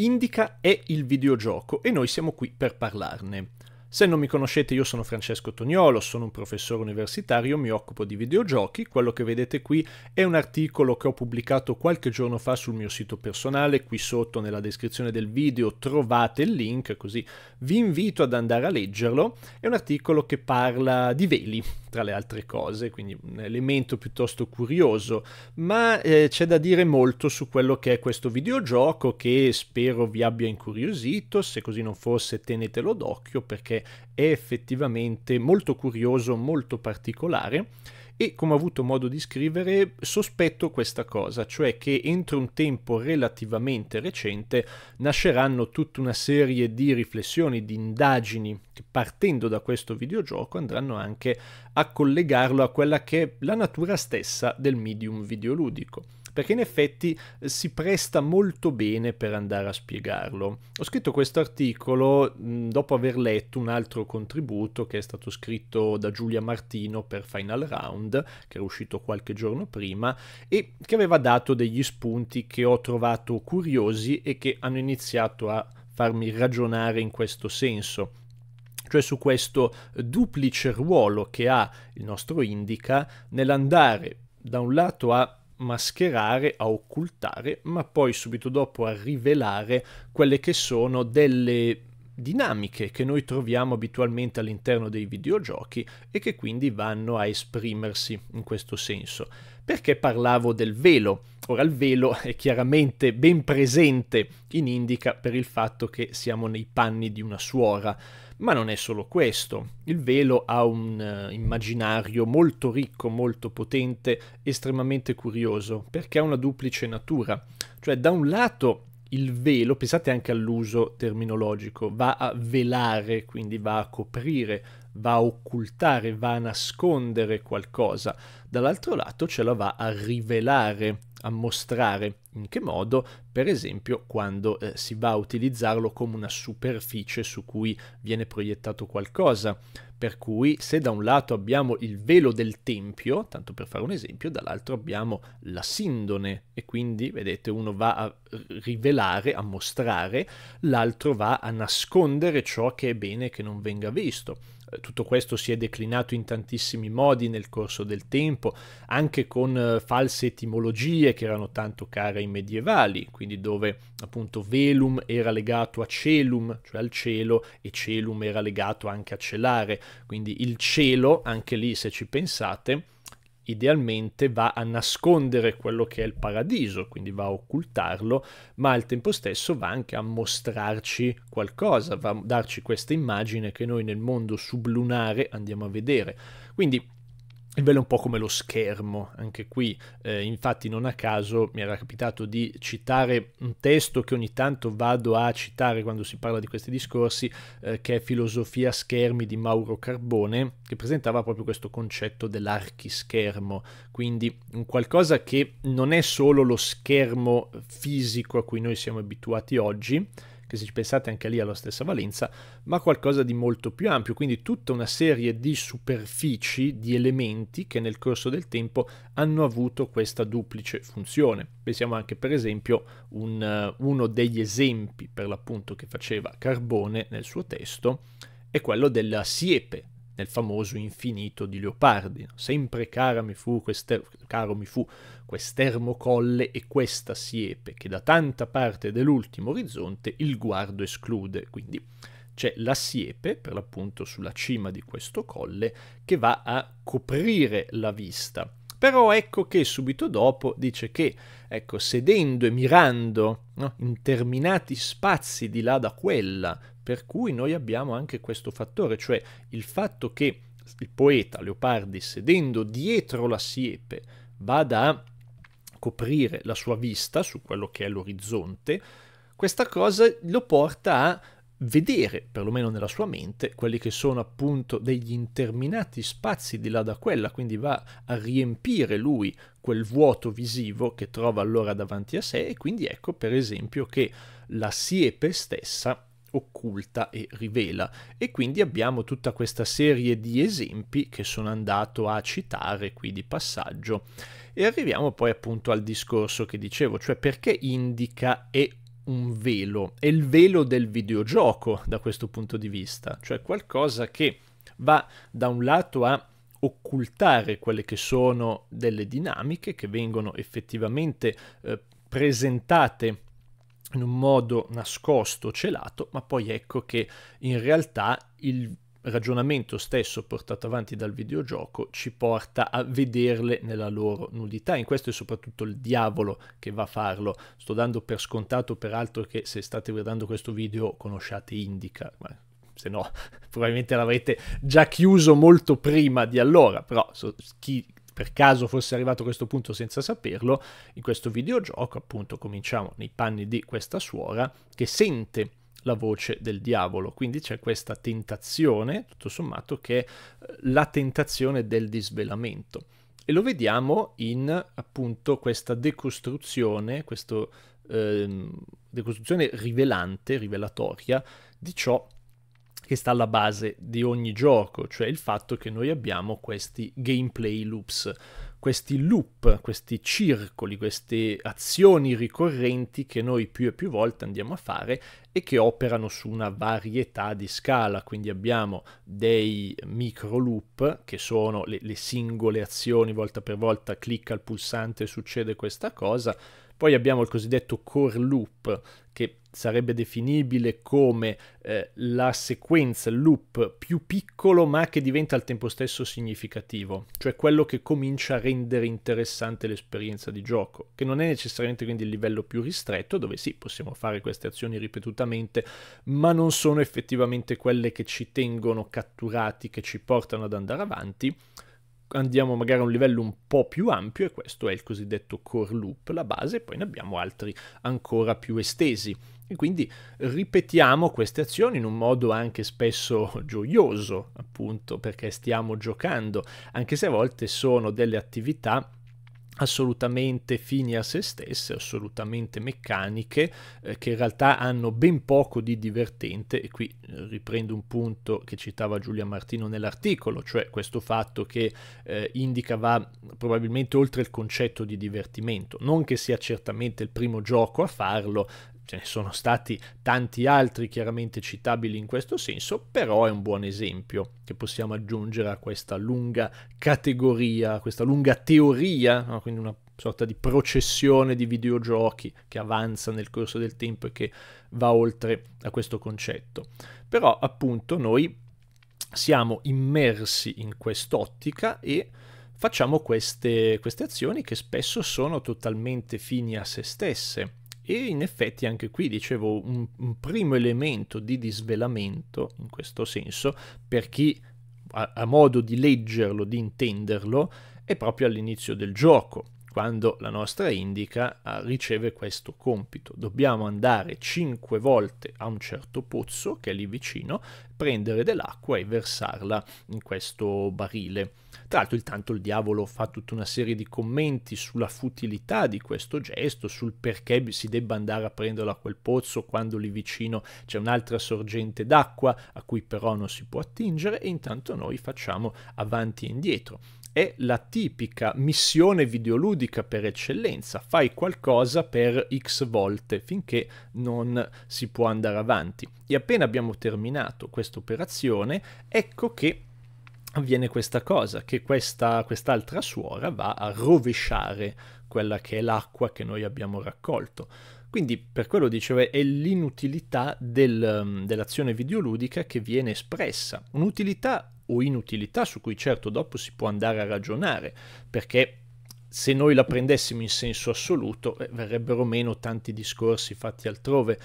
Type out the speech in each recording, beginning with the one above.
Indica è il videogioco e noi siamo qui per parlarne. Se non mi conoscete io sono Francesco Tognolo, sono un professore universitario, mi occupo di videogiochi, quello che vedete qui è un articolo che ho pubblicato qualche giorno fa sul mio sito personale, qui sotto nella descrizione del video trovate il link, così vi invito ad andare a leggerlo, è un articolo che parla di veli, tra le altre cose, quindi un elemento piuttosto curioso, ma eh, c'è da dire molto su quello che è questo videogioco che spero vi abbia incuriosito, se così non fosse tenetelo d'occhio perché è effettivamente molto curioso, molto particolare e, come ho avuto modo di scrivere, sospetto questa cosa, cioè che entro un tempo relativamente recente nasceranno tutta una serie di riflessioni, di indagini che partendo da questo videogioco andranno anche a collegarlo a quella che è la natura stessa del medium videoludico perché in effetti eh, si presta molto bene per andare a spiegarlo. Ho scritto questo articolo mm, dopo aver letto un altro contributo che è stato scritto da Giulia Martino per Final Round, che era uscito qualche giorno prima, e che aveva dato degli spunti che ho trovato curiosi e che hanno iniziato a farmi ragionare in questo senso cioè su questo eh, duplice ruolo che ha il nostro indica nell'andare da un lato a mascherare, a occultare, ma poi subito dopo a rivelare quelle che sono delle dinamiche che noi troviamo abitualmente all'interno dei videogiochi e che quindi vanno a esprimersi in questo senso. Perché parlavo del velo? Ora il velo è chiaramente ben presente in Indica per il fatto che siamo nei panni di una suora ma non è solo questo. Il velo ha un uh, immaginario molto ricco, molto potente, estremamente curioso, perché ha una duplice natura. Cioè, da un lato il velo, pensate anche all'uso terminologico, va a velare, quindi va a coprire, va a occultare, va a nascondere qualcosa. Dall'altro lato ce la va a rivelare, a mostrare in che modo, per esempio quando eh, si va a utilizzarlo come una superficie su cui viene proiettato qualcosa. Per cui se da un lato abbiamo il velo del tempio, tanto per fare un esempio, dall'altro abbiamo la sindone e quindi vedete uno va a rivelare, a mostrare, l'altro va a nascondere ciò che è bene che non venga visto. Eh, tutto questo si è declinato in tantissimi modi nel corso del tempo, anche con eh, false etimologie che erano tanto care ai medievali, quindi dove appunto velum era legato a celum, cioè al cielo, e celum era legato anche a celare, quindi il cielo, anche lì se ci pensate, idealmente va a nascondere quello che è il paradiso, quindi va a occultarlo, ma al tempo stesso va anche a mostrarci qualcosa, va a darci questa immagine che noi nel mondo sublunare andiamo a vedere. Quindi il bello è un po' come lo schermo, anche qui eh, infatti non a caso mi era capitato di citare un testo che ogni tanto vado a citare quando si parla di questi discorsi, eh, che è Filosofia schermi di Mauro Carbone, che presentava proprio questo concetto dell'archischermo, quindi un qualcosa che non è solo lo schermo fisico a cui noi siamo abituati oggi, che se ci pensate anche lì ha la stessa valenza, ma qualcosa di molto più ampio, quindi tutta una serie di superfici, di elementi che nel corso del tempo hanno avuto questa duplice funzione. Pensiamo anche per esempio un, eh, uno degli esempi per l'appunto che faceva Carbone nel suo testo, è quello della siepe nel famoso infinito di Leopardi. Sempre cara mi fu quester- caro mi fu quest'ermo colle e questa siepe, che da tanta parte dell'ultimo orizzonte il guardo esclude. Quindi c'è la siepe, per l'appunto sulla cima di questo colle, che va a coprire la vista però ecco che subito dopo dice che, ecco, sedendo e mirando no, interminati spazi di là da quella, per cui noi abbiamo anche questo fattore, cioè il fatto che il poeta Leopardi, sedendo dietro la siepe, vada a coprire la sua vista su quello che è l'orizzonte, questa cosa lo porta a vedere, perlomeno nella sua mente, quelli che sono appunto degli interminati spazi di là da quella, quindi va a riempire lui quel vuoto visivo che trova allora davanti a sé e quindi ecco per esempio che la siepe stessa occulta e rivela. E quindi abbiamo tutta questa serie di esempi che sono andato a citare qui di passaggio. E arriviamo poi appunto al discorso che dicevo, cioè perché indica e un velo, è il velo del videogioco da questo punto di vista, cioè qualcosa che va da un lato a occultare quelle che sono delle dinamiche che vengono effettivamente eh, presentate in un modo nascosto, celato, ma poi ecco che in realtà il ragionamento stesso portato avanti dal videogioco ci porta a vederle nella loro nudità. In questo è soprattutto il diavolo che va a farlo. Sto dando per scontato peraltro che se state guardando questo video conosciate Indica, ma se no probabilmente l'avrete già chiuso molto prima di allora, però so, chi per caso fosse arrivato a questo punto senza saperlo, in questo videogioco appunto cominciamo nei panni di questa suora che sente la voce del diavolo. Quindi c'è questa tentazione, tutto sommato, che è eh, la tentazione del disvelamento. E lo vediamo in appunto questa decostruzione, questa eh, decostruzione rivelante, rivelatoria di ciò che sta alla base di ogni gioco, cioè il fatto che noi abbiamo questi gameplay loops questi loop, questi circoli, queste azioni ricorrenti che noi più e più volte andiamo a fare e che operano su una varietà di scala. Quindi abbiamo dei micro loop che sono le, le singole azioni volta per volta, clicca il pulsante e succede questa cosa poi abbiamo il cosiddetto core loop, che sarebbe definibile come eh, la sequenza il loop più piccolo ma che diventa al tempo stesso significativo, cioè quello che comincia a rendere interessante l'esperienza di gioco, che non è necessariamente quindi il livello più ristretto, dove sì, possiamo fare queste azioni ripetutamente, ma non sono effettivamente quelle che ci tengono catturati, che ci portano ad andare avanti andiamo magari a un livello un po' più ampio e questo è il cosiddetto core loop, la base, e poi ne abbiamo altri ancora più estesi. E quindi ripetiamo queste azioni in un modo anche spesso gioioso, appunto, perché stiamo giocando, anche se a volte sono delle attività assolutamente fini a se stesse, assolutamente meccaniche, eh, che in realtà hanno ben poco di divertente, e qui eh, riprendo un punto che citava Giulia Martino nell'articolo, cioè questo fatto che eh, Indica va probabilmente oltre il concetto di divertimento, non che sia certamente il primo gioco a farlo, ce ne sono stati tanti altri chiaramente citabili in questo senso, però è un buon esempio che possiamo aggiungere a questa lunga categoria, a questa lunga teoria, no? quindi una sorta di processione di videogiochi che avanza nel corso del tempo e che va oltre a questo concetto. Però appunto noi siamo immersi in quest'ottica e facciamo queste, queste azioni che spesso sono totalmente fini a se stesse e in effetti anche qui dicevo un, un primo elemento di disvelamento in questo senso per chi ha, ha modo di leggerlo, di intenderlo, è proprio all'inizio del gioco quando la nostra indica ah, riceve questo compito. Dobbiamo andare 5 volte a un certo pozzo che è lì vicino, prendere dell'acqua e versarla in questo barile. Tra l'altro intanto il diavolo fa tutta una serie di commenti sulla futilità di questo gesto, sul perché si debba andare a prenderla a quel pozzo quando lì vicino c'è un'altra sorgente d'acqua a cui però non si può attingere e intanto noi facciamo avanti e indietro è la tipica missione videoludica per eccellenza, fai qualcosa per x volte finché non si può andare avanti. E appena abbiamo terminato questa operazione, ecco che avviene questa cosa, che questa, quest'altra suora va a rovesciare quella che è l'acqua che noi abbiamo raccolto. Quindi per quello dicevo è l'inutilità del, dell'azione videoludica che viene espressa, un'utilità o inutilità su cui certo dopo si può andare a ragionare, perché se noi la prendessimo in senso assoluto eh, verrebbero meno tanti discorsi fatti altrove.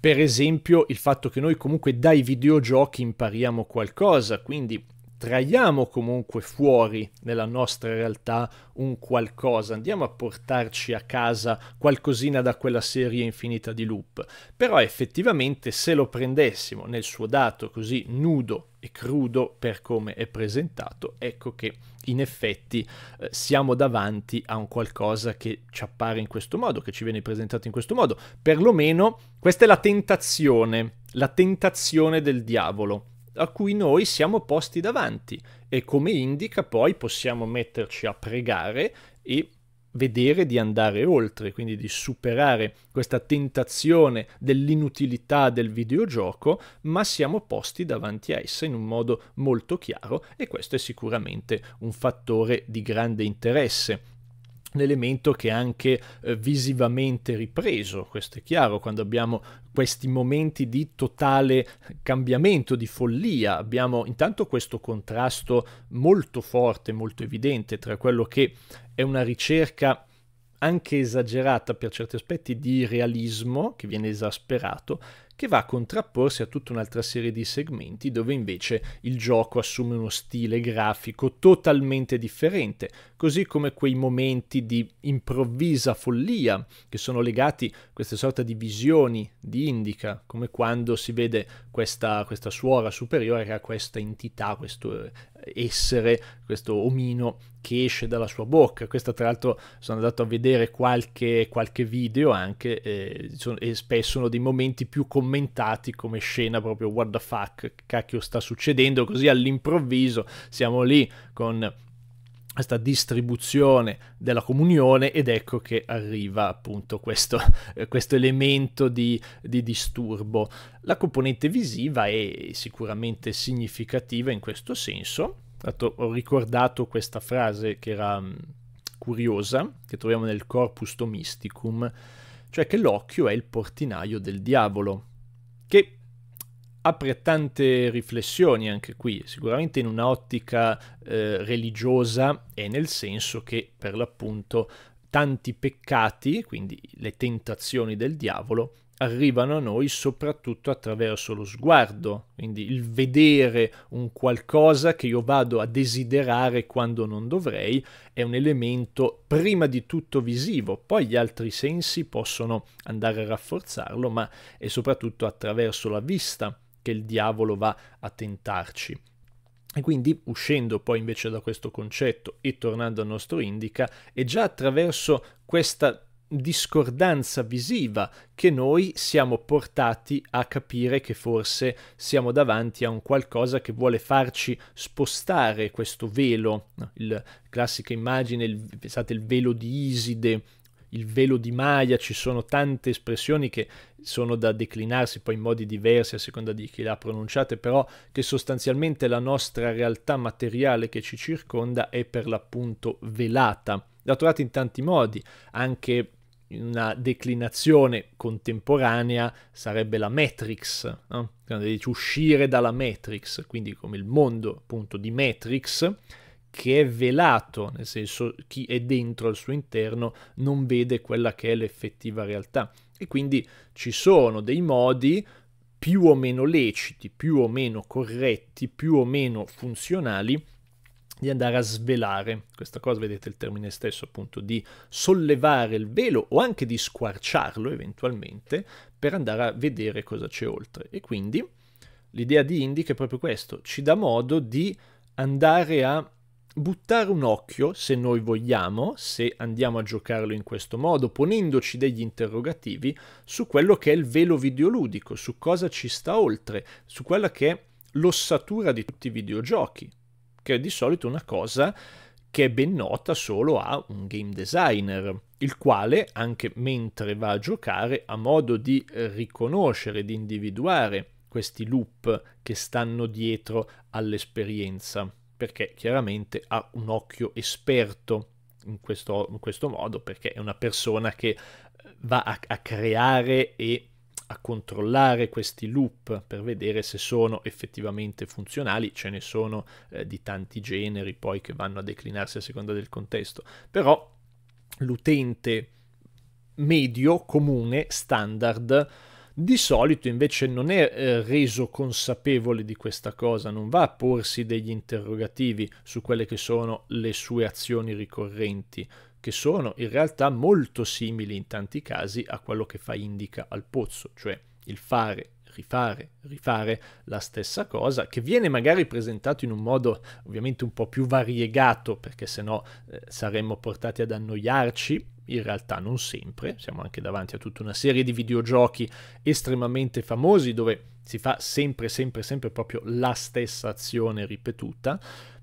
Per esempio il fatto che noi comunque dai videogiochi impariamo qualcosa, quindi traiamo comunque fuori nella nostra realtà un qualcosa, andiamo a portarci a casa qualcosina da quella serie infinita di loop. Però effettivamente se lo prendessimo nel suo dato così nudo e crudo per come è presentato, ecco che in effetti eh, siamo davanti a un qualcosa che ci appare in questo modo, che ci viene presentato in questo modo. Perlomeno questa è la tentazione, la tentazione del diavolo a cui noi siamo posti davanti e come indica poi possiamo metterci a pregare e vedere di andare oltre, quindi di superare questa tentazione dell'inutilità del videogioco, ma siamo posti davanti a essa in un modo molto chiaro e questo è sicuramente un fattore di grande interesse un elemento che è anche eh, visivamente ripreso, questo è chiaro, quando abbiamo questi momenti di totale cambiamento, di follia, abbiamo intanto questo contrasto molto forte, molto evidente tra quello che è una ricerca anche esagerata per certi aspetti di realismo che viene esasperato che va a contrapporsi a tutta un'altra serie di segmenti dove invece il gioco assume uno stile grafico totalmente differente, così come quei momenti di improvvisa follia che sono legati a queste sorta di visioni di Indica, come quando si vede questa, questa suora superiore che ha questa entità, questo eh, essere, questo omino che esce dalla sua bocca. Questa tra l'altro sono andato a vedere qualche, qualche video anche eh, e spesso sono dei momenti più complessi commentati come scena proprio what the fuck, cacchio sta succedendo, così all'improvviso siamo lì con questa distribuzione della comunione ed ecco che arriva appunto questo, eh, questo elemento di, di, disturbo. La componente visiva è sicuramente significativa in questo senso, ho ricordato questa frase che era mm, curiosa, che troviamo nel Corpus Domesticum, cioè che l'occhio è il portinaio del diavolo che apre tante riflessioni anche qui, sicuramente in un'ottica eh, religiosa e nel senso che per l'appunto tanti peccati, quindi le tentazioni del diavolo, arrivano a noi soprattutto attraverso lo sguardo, quindi il vedere un qualcosa che io vado a desiderare quando non dovrei è un elemento prima di tutto visivo, poi gli altri sensi possono andare a rafforzarlo, ma è soprattutto attraverso la vista che il diavolo va a tentarci. E quindi uscendo poi invece da questo concetto e tornando al nostro indica, è già attraverso questa discordanza visiva che noi siamo portati a capire che forse siamo davanti a un qualcosa che vuole farci spostare questo velo, no, la classica immagine, il, pensate il velo di Iside, il velo di Maya, ci sono tante espressioni che sono da declinarsi poi in modi diversi a seconda di chi le ha pronunciate, però che sostanzialmente la nostra realtà materiale che ci circonda è per l'appunto velata. La trovate in tanti modi, anche una declinazione contemporanea sarebbe la Matrix, no? uscire dalla Matrix, quindi come il mondo appunto di Matrix che è velato, nel senso chi è dentro al suo interno non vede quella che è l'effettiva realtà. E quindi ci sono dei modi più o meno leciti, più o meno corretti, più o meno funzionali di andare a svelare questa cosa, vedete il termine stesso appunto, di sollevare il velo o anche di squarciarlo eventualmente per andare a vedere cosa c'è oltre. E quindi l'idea di Indic è proprio questo, ci dà modo di andare a buttare un occhio, se noi vogliamo, se andiamo a giocarlo in questo modo, ponendoci degli interrogativi su quello che è il velo videoludico, su cosa ci sta oltre, su quella che è l'ossatura di tutti i videogiochi, che è di solito una cosa che è ben nota solo a un game designer, il quale, anche mentre va a giocare, ha modo di riconoscere, di individuare questi loop che stanno dietro all'esperienza, perché chiaramente ha un occhio esperto in questo, in questo modo, perché è una persona che va a, a creare e a controllare questi loop per vedere se sono effettivamente funzionali, ce ne sono eh, di tanti generi poi che vanno a declinarsi a seconda del contesto, però l'utente medio, comune, standard, di solito invece non è eh, reso consapevole di questa cosa, non va a porsi degli interrogativi su quelle che sono le sue azioni ricorrenti, che sono in realtà molto simili in tanti casi a quello che fa Indica al pozzo, cioè il fare, rifare, rifare la stessa cosa, che viene magari presentato in un modo ovviamente un po' più variegato, perché sennò eh, saremmo portati ad annoiarci, in realtà non sempre, siamo anche davanti a tutta una serie di videogiochi estremamente famosi dove si fa sempre, sempre, sempre proprio la stessa azione ripetuta,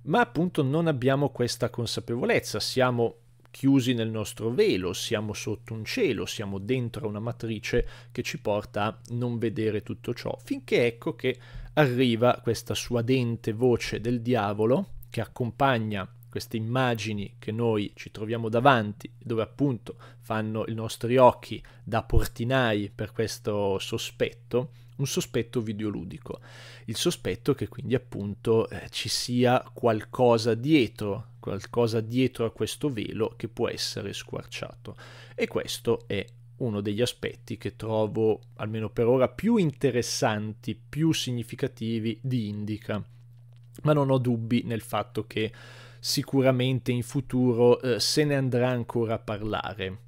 ma appunto non abbiamo questa consapevolezza, siamo chiusi nel nostro velo, siamo sotto un cielo, siamo dentro una matrice che ci porta a non vedere tutto ciò, finché ecco che arriva questa suadente voce del diavolo che accompagna queste immagini che noi ci troviamo davanti, dove appunto fanno i nostri occhi da portinai per questo sospetto, un sospetto videoludico. Il sospetto che quindi appunto eh, ci sia qualcosa dietro qualcosa dietro a questo velo che può essere squarciato. E questo è uno degli aspetti che trovo, almeno per ora, più interessanti, più significativi di Indica. Ma non ho dubbi nel fatto che sicuramente in futuro eh, se ne andrà ancora a parlare.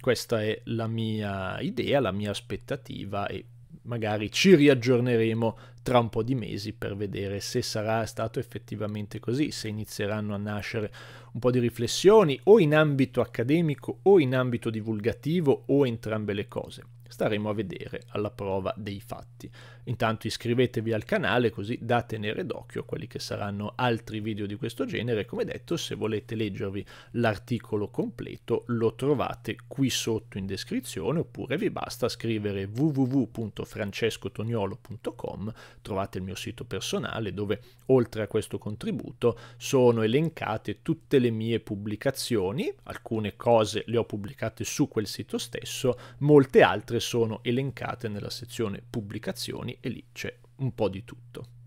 Questa è la mia idea, la mia aspettativa e magari ci riaggiorneremo tra un po' di mesi per vedere se sarà stato effettivamente così, se inizieranno a nascere un po' di riflessioni o in ambito accademico o in ambito divulgativo o entrambe le cose. Staremo a vedere alla prova dei fatti. Intanto iscrivetevi al canale così da tenere d'occhio quelli che saranno altri video di questo genere. Come detto, se volete leggervi l'articolo completo lo trovate qui sotto in descrizione oppure vi basta scrivere www.francescotoniolo.com, trovate il mio sito personale dove oltre a questo contributo sono elencate tutte le mie pubblicazioni, alcune cose le ho pubblicate su quel sito stesso, molte altre sono elencate nella sezione pubblicazioni e lì c'è un po' di tutto.